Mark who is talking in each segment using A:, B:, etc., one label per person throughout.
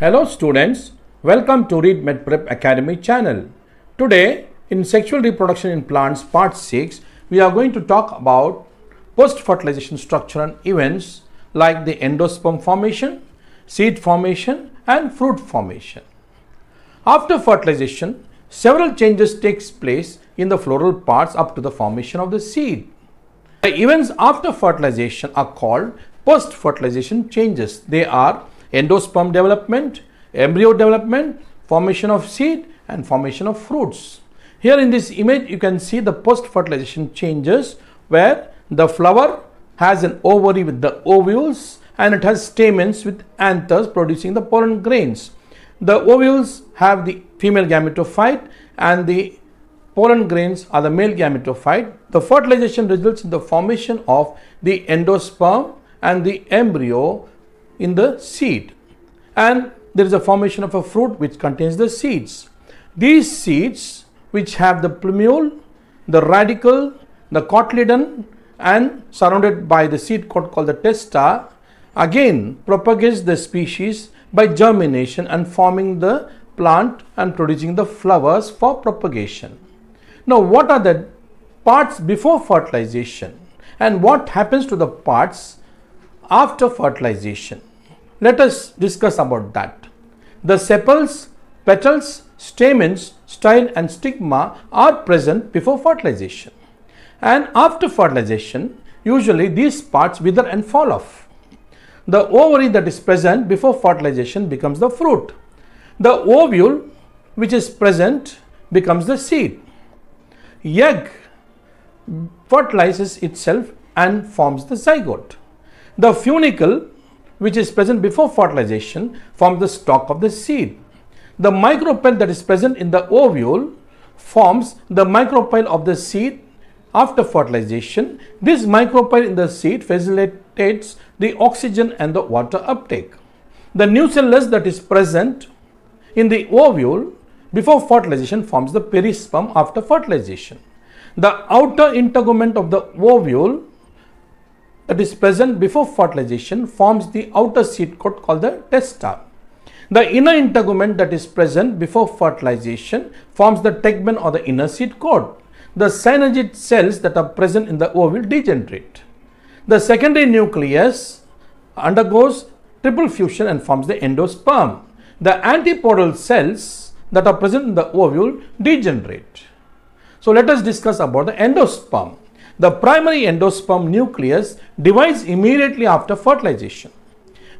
A: Hello students, welcome to Read Med Prep Academy channel. Today in sexual reproduction in plants part 6, we are going to talk about post-fertilization structure and events like the endosperm formation, seed formation and fruit formation. After fertilization, several changes takes place in the floral parts up to the formation of the seed. The events after fertilization are called post-fertilization changes. They are endosperm development, embryo development, formation of seed and formation of fruits. Here in this image you can see the post fertilization changes where the flower has an ovary with the ovules and it has stamens with anthers producing the pollen grains. The ovules have the female gametophyte and the pollen grains are the male gametophyte. The fertilization results in the formation of the endosperm and the embryo in the seed and there is a formation of a fruit which contains the seeds. These seeds which have the plumule, the radical, the cotyledon and surrounded by the seed coat called the testa again propagates the species by germination and forming the plant and producing the flowers for propagation. Now what are the parts before fertilization and what happens to the parts after fertilization? Let us discuss about that. The sepals, petals, stamens, style and stigma are present before fertilization. And after fertilization, usually these parts wither and fall off. The ovary that is present before fertilization becomes the fruit. The ovule which is present becomes the seed. Egg fertilizes itself and forms the zygote. The funicle which is present before fertilization form the stalk of the seed. The micropyle that is present in the ovule forms the micropyle of the seed after fertilization. This micropyle in the seed facilitates the oxygen and the water uptake. The nucellus that is present in the ovule before fertilization forms the perisperm after fertilization. The outer integument of the ovule that is present before fertilization forms the outer seed coat called the testa. The inner integument that is present before fertilization forms the tegmen or the inner seed coat. The synergid cells that are present in the ovule degenerate. The secondary nucleus undergoes triple fusion and forms the endosperm. The antipodal cells that are present in the ovule degenerate. So let us discuss about the endosperm the primary endosperm nucleus divides immediately after fertilization,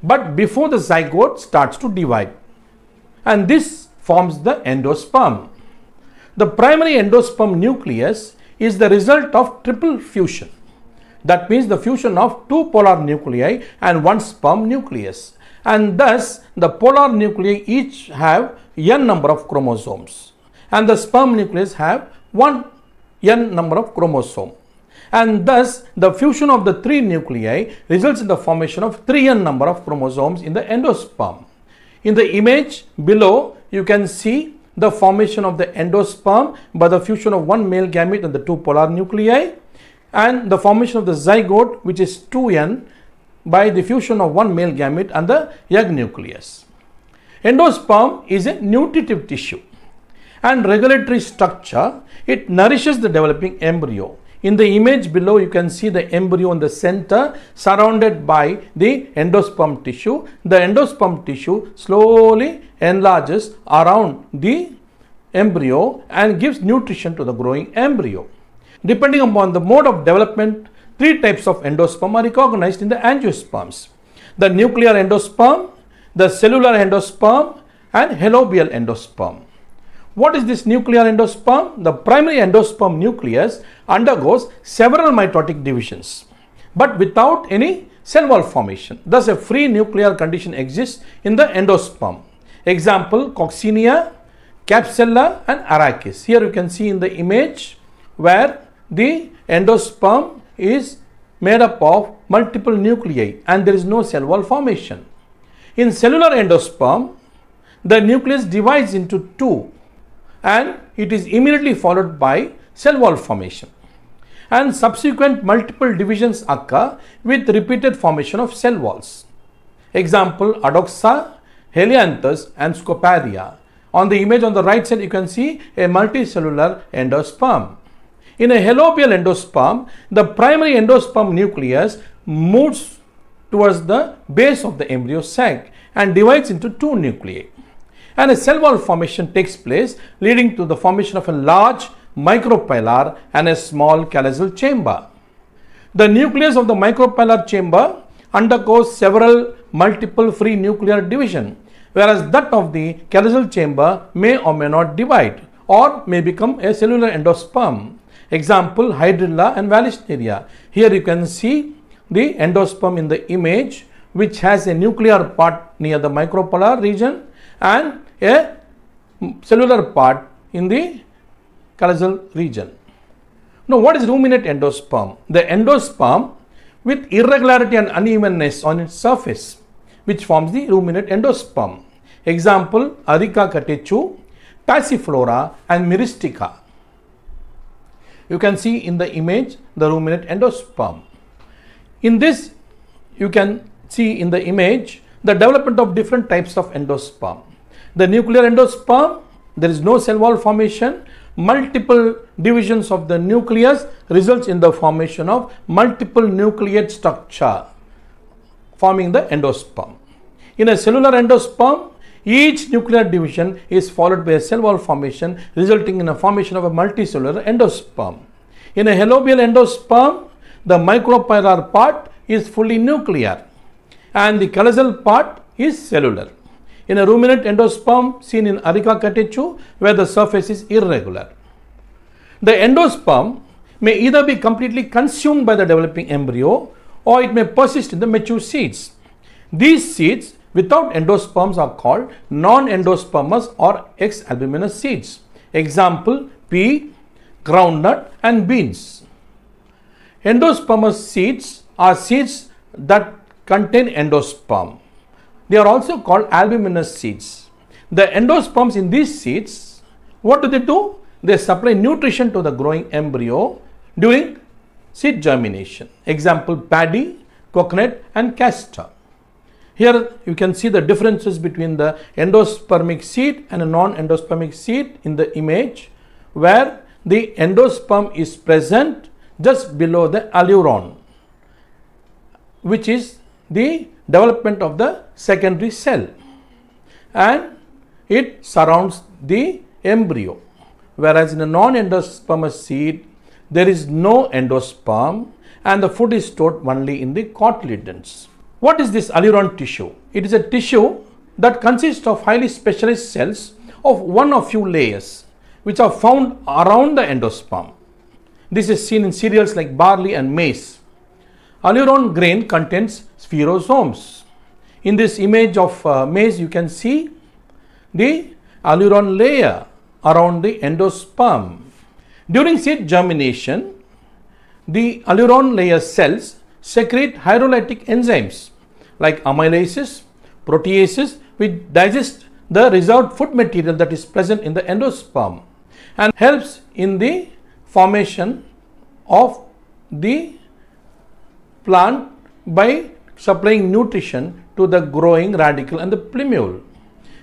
A: but before the zygote starts to divide. And this forms the endosperm. The primary endosperm nucleus is the result of triple fusion. That means the fusion of two polar nuclei and one sperm nucleus. And thus, the polar nuclei each have n number of chromosomes. And the sperm nucleus have one n number of chromosomes and thus the fusion of the three nuclei results in the formation of 3n number of chromosomes in the endosperm. In the image below, you can see the formation of the endosperm by the fusion of one male gamete and the two polar nuclei and the formation of the zygote which is 2n by the fusion of one male gamete and the egg nucleus. Endosperm is a nutritive tissue and regulatory structure. It nourishes the developing embryo. In the image below, you can see the embryo in the center surrounded by the endosperm tissue. The endosperm tissue slowly enlarges around the embryo and gives nutrition to the growing embryo. Depending upon the mode of development, three types of endosperm are recognized in the angiosperms. The nuclear endosperm, the cellular endosperm and helobial endosperm. What is this nuclear endosperm? The primary endosperm nucleus undergoes several mitotic divisions, but without any cell wall formation. Thus, a free nuclear condition exists in the endosperm. Example, Coccinia, capsella and arachis. Here you can see in the image where the endosperm is made up of multiple nuclei and there is no cell wall formation. In cellular endosperm, the nucleus divides into two and it is immediately followed by cell wall formation. And subsequent multiple divisions occur with repeated formation of cell walls. Example Adoxa, Helianthus and Scoparia. On the image on the right side you can see a multicellular endosperm. In a helopial endosperm, the primary endosperm nucleus moves towards the base of the embryo sac and divides into two nuclei and a cell wall formation takes place leading to the formation of a large micropylar and a small callosal chamber. The nucleus of the micropylar chamber undergoes several multiple free nuclear division whereas that of the callosal chamber may or may not divide or may become a cellular endosperm. Example hydrilla and valisneria. Here you can see the endosperm in the image which has a nuclear part near the micropolar region and a cellular part in the callosal region. Now, what is ruminant endosperm? The endosperm with irregularity and unevenness on its surface, which forms the ruminant endosperm. Example, Arica catechu, Passiflora and Myristica. You can see in the image the ruminant endosperm. In this, you can see in the image the development of different types of endosperm. The nuclear endosperm, there is no cell wall formation, multiple divisions of the nucleus results in the formation of multiple nucleate structure forming the endosperm. In a cellular endosperm, each nuclear division is followed by a cell wall formation resulting in a formation of a multicellular endosperm. In a halobial endosperm, the micropyrar part is fully nuclear and the colossal part is cellular. In a ruminant endosperm seen in Arica where the surface is irregular. The endosperm may either be completely consumed by the developing embryo or it may persist in the mature seeds. These seeds without endosperms are called non-endospermous or ex-albuminous seeds. Example, pea, groundnut and beans. Endospermous seeds are seeds that contain endosperm. They are also called albuminous seeds. The endosperms in these seeds, what do they do? They supply nutrition to the growing embryo during seed germination. Example paddy, coconut and castor. Here you can see the differences between the endospermic seed and a non-endospermic seed in the image where the endosperm is present just below the aleuron which is the development of the secondary cell and it surrounds the embryo. Whereas in a non-endospermous seed, there is no endosperm and the food is stored only in the cotyledons. What is this alluron tissue? It is a tissue that consists of highly specialized cells of one or few layers which are found around the endosperm. This is seen in cereals like barley and maize. Alluron grain contains spherosomes. In this image of uh, maize, you can see the alluron layer around the endosperm. During seed germination, the alluron layer cells secrete hydrolytic enzymes like amylases, proteases, which digest the reserved food material that is present in the endosperm and helps in the formation of the plant by supplying nutrition to the growing radical and the plumule.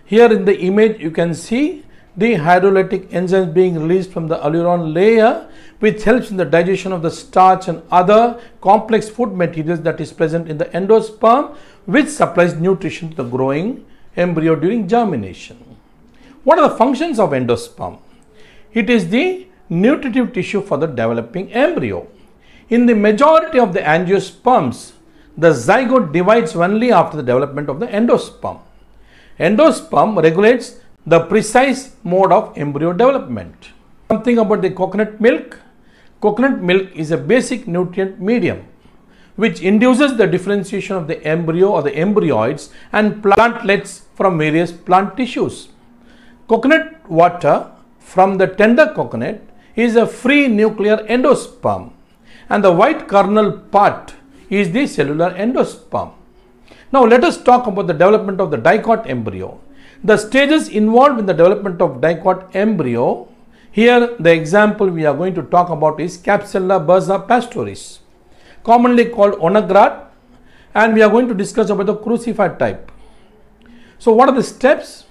A: Here in the image you can see the hydrolytic enzymes being released from the alluron layer which helps in the digestion of the starch and other complex food materials that is present in the endosperm which supplies nutrition to the growing embryo during germination. What are the functions of endosperm? It is the nutritive tissue for the developing embryo. In the majority of the angiosperms, the zygote divides only after the development of the endosperm. Endosperm regulates the precise mode of embryo development. Something about the coconut milk. Coconut milk is a basic nutrient medium which induces the differentiation of the embryo or the embryoids and plantlets from various plant tissues. Coconut water from the tender coconut is a free nuclear endosperm and the white kernel part is the cellular endosperm. Now let us talk about the development of the dicot embryo. The stages involved in the development of dicot embryo, here the example we are going to talk about is Capsella bursa pastoris, commonly called onagrat and we are going to discuss about the crucifer type. So what are the steps?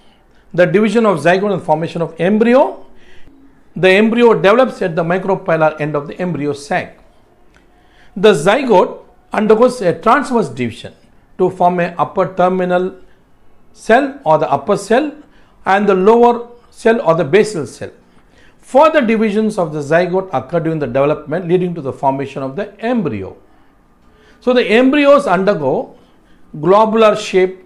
A: The division of zygote and formation of embryo. The embryo develops at the micropylar end of the embryo sac. The zygote undergoes a transverse division to form a upper terminal cell or the upper cell and the lower cell or the basal cell. Further divisions of the zygote occur during the development leading to the formation of the embryo. So the embryos undergo globular shape,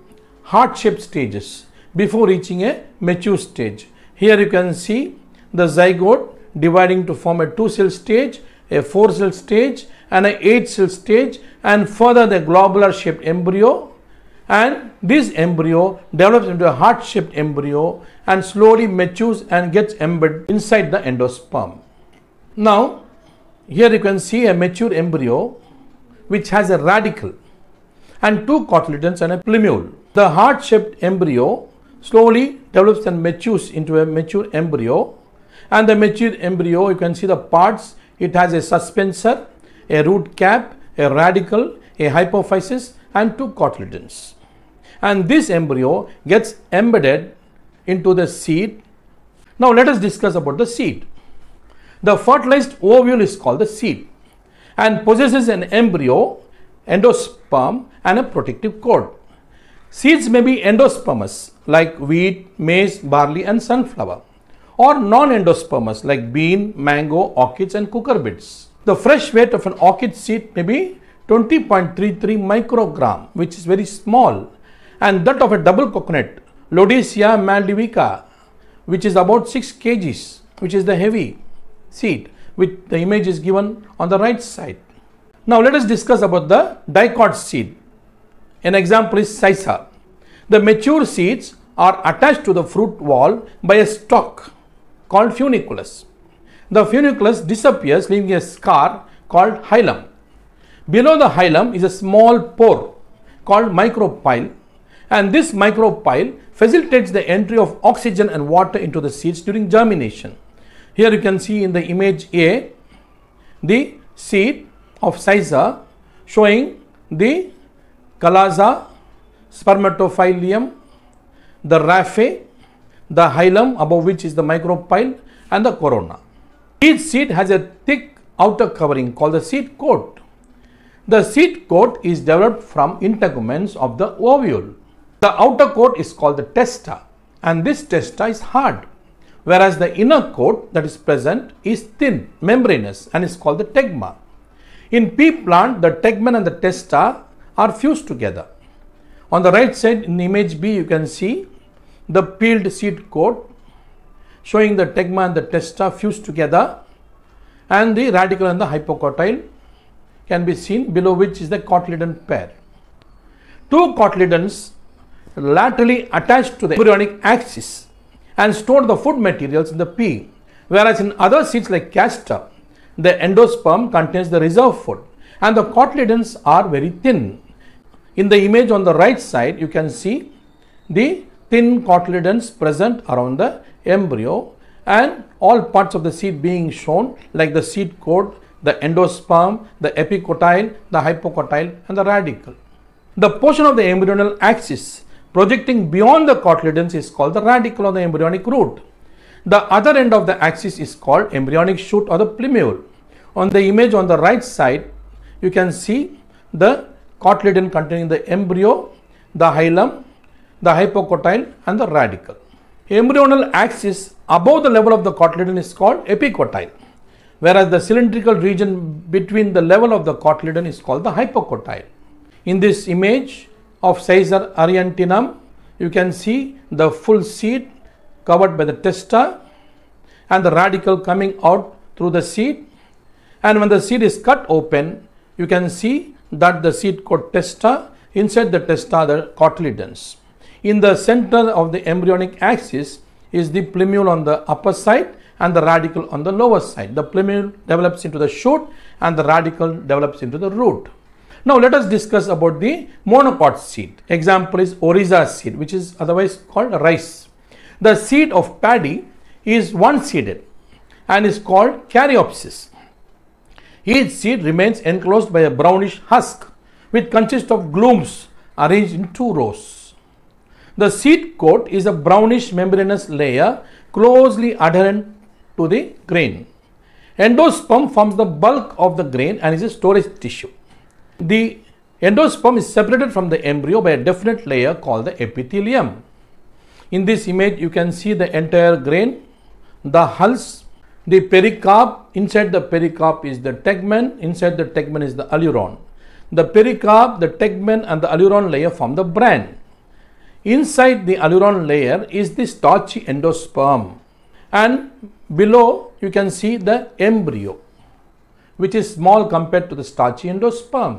A: heart shaped stages before reaching a mature stage. Here you can see the zygote dividing to form a two cell stage, a four cell stage and an eight cell stage and further the globular shaped embryo and this embryo develops into a heart shaped embryo and slowly matures and gets embedded inside the endosperm. Now here you can see a mature embryo which has a radical and two cotyledons and a plumule. The heart shaped embryo slowly develops and matures into a mature embryo and the mature embryo you can see the parts it has a suspensor a root cap, a radical, a hypophysis and two cotyledons. And this embryo gets embedded into the seed. Now let us discuss about the seed. The fertilized ovule is called the seed and possesses an embryo, endosperm and a protective cord. Seeds may be endospermous like wheat, maize, barley and sunflower or non-endospermous like bean, mango, orchids and cucurbits the fresh weight of an orchid seed may be 20.33 microgram, which is very small, and that of a double coconut, Lodicea maldivica, which is about 6 kgs, which is the heavy seed, which the image is given on the right side. Now let us discuss about the dicot seed. An example is sisa. The mature seeds are attached to the fruit wall by a stalk called funiculus. The funiculus disappears leaving a scar called hilum. Below the hilum is a small pore called micropyle and this micropyle facilitates the entry of oxygen and water into the seeds during germination. Here you can see in the image A the seed of Siza showing the Calaza, Spermatophyllum, the raphe, the hilum above which is the micropyle and the corona. Each seed has a thick outer covering called the seed coat. The seed coat is developed from integuments of the ovule. The outer coat is called the testa and this testa is hard whereas the inner coat that is present is thin, membranous and is called the tegma. In pea plant, the tegmen and the testa are fused together. On the right side in image B, you can see the peeled seed coat showing the tegma and the testa fused together and the radical and the hypocotyle can be seen below which is the cotyledon pair. Two cotyledons laterally attached to the embryonic axis and store the food materials in the pea whereas in other seeds like castor the endosperm contains the reserve food and the cotyledons are very thin. In the image on the right side you can see the thin cotyledons present around the embryo and all parts of the seed being shown like the seed coat, the endosperm, the epicotyle, the hypocotyle and the radicle. The portion of the embryonal axis projecting beyond the cotyledons is called the radicle of the embryonic root. The other end of the axis is called embryonic shoot or the plumule. On the image on the right side, you can see the cotyledon containing the embryo, the hilum, the hypocotyle and the radicle. Embryonal axis above the level of the cotyledon is called epicotyle, whereas the cylindrical region between the level of the cotyledon is called the hypocotyle. In this image of Caesar ariantinum, you can see the full seed covered by the testa and the radical coming out through the seed. And when the seed is cut open, you can see that the seed called testa, inside the testa the cotyledons. In the center of the embryonic axis is the plumule on the upper side and the radical on the lower side. The plumule develops into the shoot and the radical develops into the root. Now let us discuss about the monocot seed. Example is oriza seed which is otherwise called rice. The seed of paddy is one seeded and is called caryopsis. Each seed remains enclosed by a brownish husk which consists of glooms arranged in two rows. The seed coat is a brownish membranous layer closely adherent to the grain. Endosperm forms the bulk of the grain and is a storage tissue. The endosperm is separated from the embryo by a definite layer called the epithelium. In this image, you can see the entire grain, the hulls, the pericarp. Inside the pericarp is the tegmen, inside the tegmen is the alluron. The pericarp, the tegmen, and the alluron layer form the bran. Inside the alluron layer is the starchy endosperm and below you can see the embryo which is small compared to the starchy endosperm.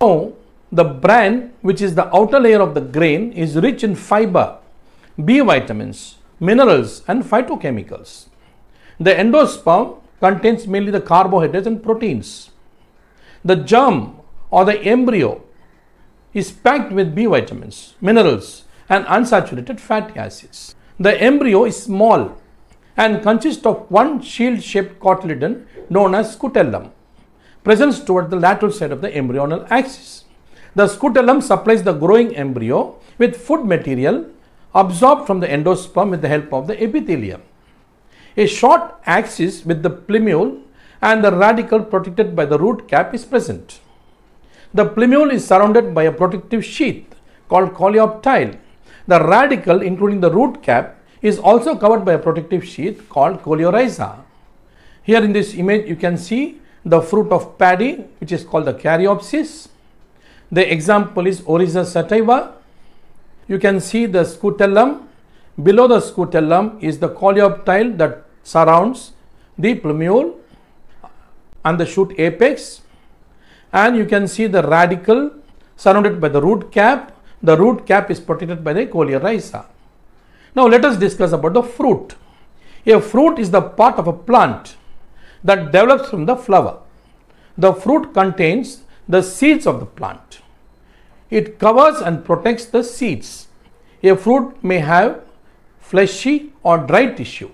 A: Now the bran which is the outer layer of the grain is rich in fiber, B vitamins, minerals and phytochemicals. The endosperm contains mainly the carbohydrates and proteins. The germ or the embryo is packed with B vitamins, minerals and unsaturated fatty acids. The embryo is small and consists of one shield-shaped cotyledon known as scutellum, present toward the lateral side of the embryonal axis. The scutellum supplies the growing embryo with food material absorbed from the endosperm with the help of the epithelium. A short axis with the plumule and the radical protected by the root cap is present. The plumule is surrounded by a protective sheath called coleoptile the radical, including the root cap, is also covered by a protective sheath called coleoriza. Here in this image, you can see the fruit of paddy, which is called the caryopsis. The example is Oryza sativa. You can see the scutellum. Below the scutellum is the coleoptile that surrounds the plumule and the shoot apex. And you can see the radical surrounded by the root cap the root cap is protected by the coleorrhiza. Now let us discuss about the fruit. A fruit is the part of a plant that develops from the flower. The fruit contains the seeds of the plant. It covers and protects the seeds. A fruit may have fleshy or dry tissue.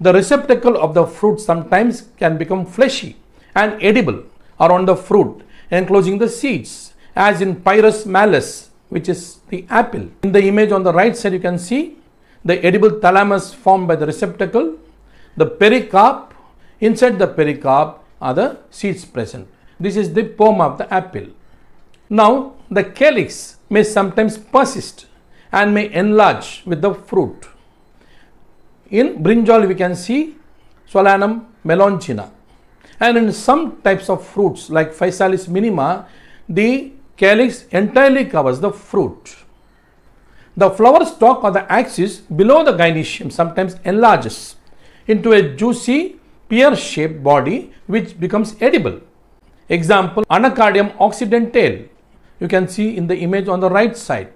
A: The receptacle of the fruit sometimes can become fleshy and edible around the fruit, enclosing the seeds, as in Pyrus malus, which is the apple. In the image on the right side, you can see the edible thalamus formed by the receptacle, the pericarp, inside the pericarp are the seeds present. This is the pome of the apple. Now, the calyx may sometimes persist and may enlarge with the fruit. In brinjal, we can see Solanum meloncina. And in some types of fruits like Physalis minima, the calyx entirely covers the fruit. The flower stalk or the axis below the gynecium sometimes enlarges into a juicy pear-shaped body which becomes edible. Example, Anacardium occidentale. You can see in the image on the right side.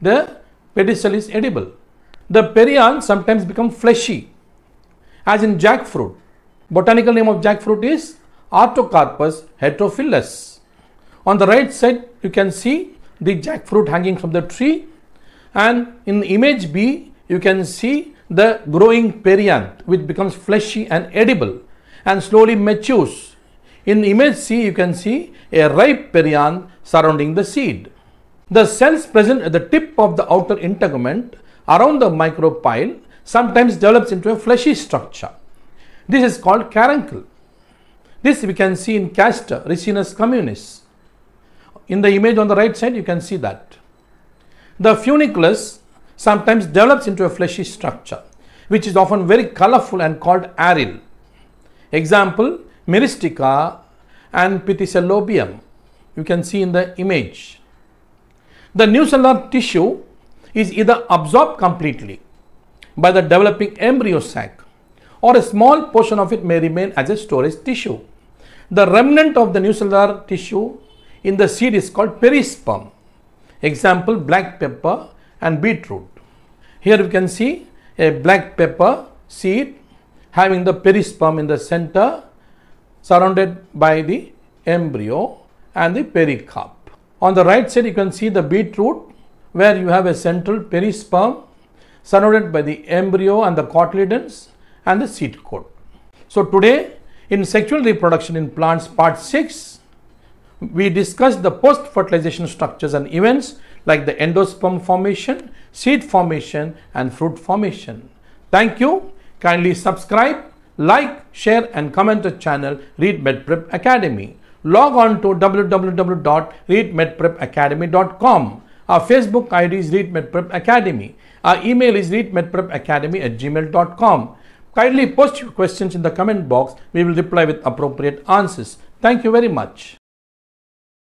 A: The pedicel is edible. The perianth sometimes become fleshy as in jackfruit. Botanical name of jackfruit is Artocarpus heterophyllus. On the right side, you can see the jackfruit hanging from the tree and in image B you can see the growing perianth which becomes fleshy and edible and slowly matures. In image C you can see a ripe perianth surrounding the seed. The cells present at the tip of the outer integument around the micropyle sometimes develops into a fleshy structure. This is called caruncle. This we can see in castor, Ricinus communis. In the image on the right side, you can see that. The funiculus sometimes develops into a fleshy structure, which is often very colorful and called aril. Example, meristica and pithycelobium. You can see in the image. The nucellar tissue is either absorbed completely by the developing embryo sac or a small portion of it may remain as a storage tissue. The remnant of the nucellar tissue in the seed is called perisperm. Example black pepper and beetroot. Here you can see a black pepper seed having the perisperm in the center surrounded by the embryo and the pericarp. On the right side you can see the beetroot where you have a central perisperm surrounded by the embryo and the cotyledons and the seed coat. So today in sexual reproduction in plants part 6 we discussed the post-fertilization structures and events like the endosperm formation, seed formation and fruit formation. Thank you. Kindly subscribe, like, share and comment the channel Read Medprep Academy. Log on to www.readmedprepacademy.com. Our Facebook ID is Read Medprep Academy. Our email is readmedprepacademy at gmail.com. Kindly post your questions in the comment box. We will reply with appropriate answers. Thank you very much.